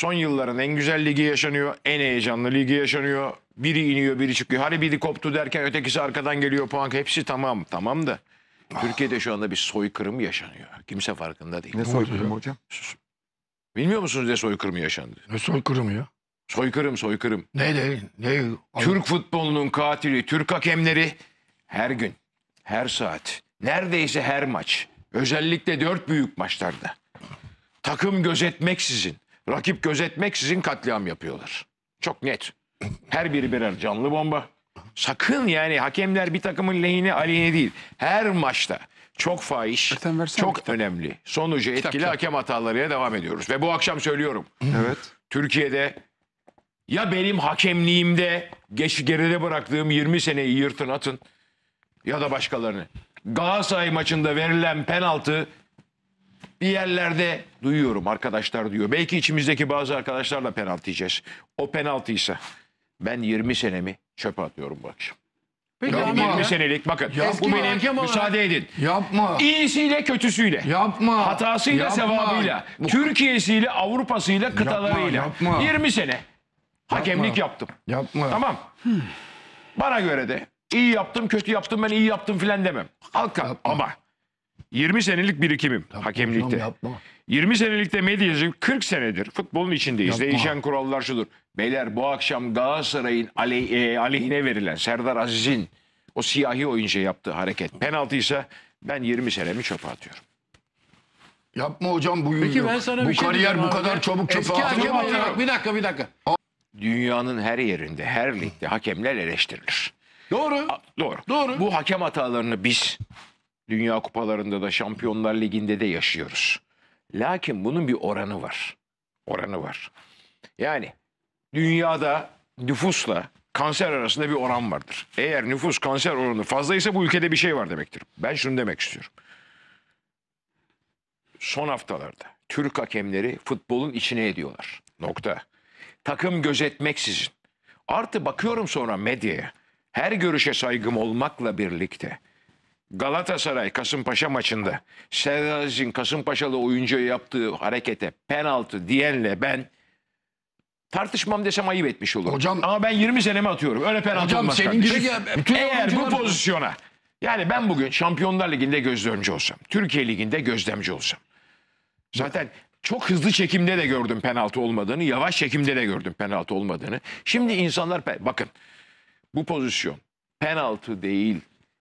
Son yılların en güzel ligi yaşanıyor, en heyecanlı ligi yaşanıyor. Biri iniyor, biri çıkıyor. Hani biri koptu derken ötekisi arkadan geliyor puan. Hepsi tamam, tamam da. Türkiye'de şu anda bir soykırım yaşanıyor. Kimse farkında değil. Ne soykırım hocam? Sus. Bilmiyor musunuz ne soykırım yaşandı? Ne soykırımı ya? Soykırım, soykırım. Ne ne? ne? Türk futbolunun katili, Türk hakemleri her gün, her saat, neredeyse her maç, özellikle dört büyük maçlarda takım gözetmeksizin Rakip gözetmek sizin katliam yapıyorlar. Çok net. Her biri birer canlı bomba. Sakın yani hakemler bir takımın lehine aleyhine değil. Her maçta çok fahiş, çok önemli. Sonucu etkili kitap, hakem hatalarıyla devam ediyoruz. Ve bu akşam söylüyorum. Evet. Türkiye'de ya benim hakemliğimde geç geride bıraktığım 20 seneyi yırtın atın ya da başkalarını. Galatasaray maçında verilen penaltı bir yerlerde duyuyorum arkadaşlar diyor. Belki içimizdeki bazı arkadaşlarla penaltı yiyeceğiz. O penaltıysa ben 20 senemi çöpe atıyorum bu akşam. Peki 20 senelik bakın Yapma. bu benim Yapma. müsaade edin. Yapma. İyisiyle kötüsüyle. Yapma. Hatasıyla Yapma. sevabıyla. Bu- Türkiye'siyle Avrupa'sıyla kıtalarıyla. yapma. 20 sene hakemlik Yapma. yaptım. Yapma. Tamam. Hmm. Bana göre de iyi yaptım kötü yaptım ben iyi yaptım filan demem. Halka ama 20 senelik birikimim Yapma hakemlikte. hocam, yapma. 20 senelikte medyacıyım. 40 senedir futbolun içindeyiz. Yapma. Değişen kurallar şudur. Beyler bu akşam Galatasaray'ın aley- e, aleyhine verilen Serdar Aziz'in o siyahi oyuncu yaptığı hareket penaltıysa ben 20 senemi çöpe atıyorum. Yapma hocam bu Peki ben sana Bu bir şey kariyer diyeceğim bu abi. kadar çabuk çöpe Eski hakem atılmaz. olarak bir dakika bir dakika. Dünyanın her yerinde, her ligde hakemler eleştirilir. Doğru. Doğru. Doğru. Bu hakem hatalarını biz Dünya kupalarında da Şampiyonlar Ligi'nde de yaşıyoruz. Lakin bunun bir oranı var. Oranı var. Yani dünyada nüfusla kanser arasında bir oran vardır. Eğer nüfus kanser oranı fazlaysa bu ülkede bir şey var demektir. Ben şunu demek istiyorum. Son haftalarda Türk hakemleri futbolun içine ediyorlar. Nokta. Takım gözetmeksizin. Artı bakıyorum sonra medyaya. Her görüşe saygım olmakla birlikte Galatasaray Kasımpaşa maçında Serdar Aziz'in Kasımpaşalı oyuncuya yaptığı harekete penaltı diyenle ben tartışmam desem ayıp etmiş olurum. Hocam, Ama ben 20 senemi atıyorum. Öyle penaltı hocam, olmaz senin kardeşim. ya, bütün Eğer bu pozisyona yani ben bugün Şampiyonlar Ligi'nde gözlemci olsam, Türkiye Ligi'nde gözlemci olsam. Zaten çok hızlı çekimde de gördüm penaltı olmadığını, yavaş çekimde de gördüm penaltı olmadığını. Şimdi insanlar bakın bu pozisyon penaltı değil.